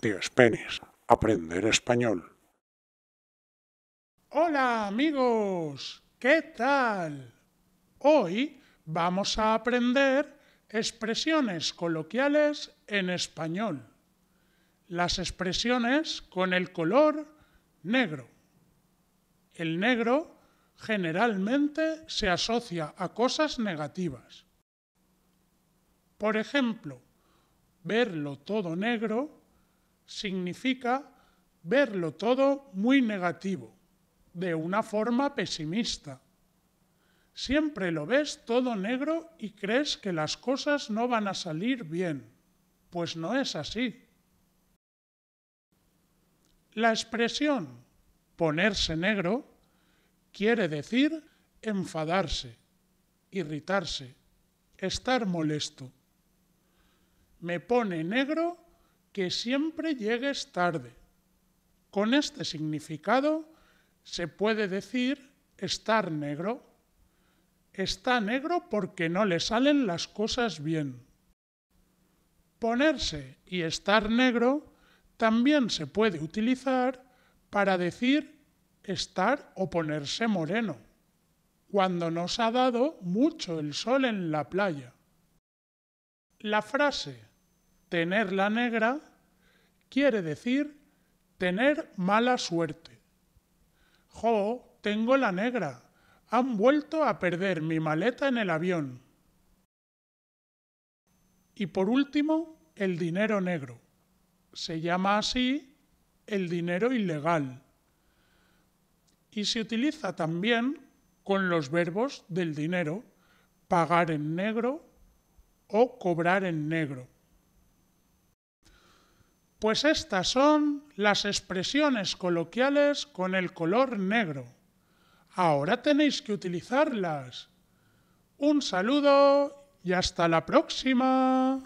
Tíos Penis, aprender español. Hola amigos, ¿qué tal? Hoy vamos a aprender expresiones coloquiales en español. Las expresiones con el color negro. El negro generalmente se asocia a cosas negativas. Por ejemplo, verlo todo negro significa verlo todo muy negativo, de una forma pesimista. Siempre lo ves todo negro y crees que las cosas no van a salir bien. Pues no es así. La expresión ponerse negro quiere decir enfadarse, irritarse, estar molesto me pone negro que siempre llegues tarde. Con este significado se puede decir estar negro. Está negro porque no le salen las cosas bien. Ponerse y estar negro también se puede utilizar para decir estar o ponerse moreno, cuando nos ha dado mucho el sol en la playa. La frase Tener la negra quiere decir tener mala suerte. Jo, tengo la negra. Han vuelto a perder mi maleta en el avión. Y por último, el dinero negro. Se llama así el dinero ilegal. Y se utiliza también con los verbos del dinero, pagar en negro o cobrar en negro. Pues estas son las expresiones coloquiales con el color negro. Ahora tenéis que utilizarlas. Un saludo y hasta la próxima.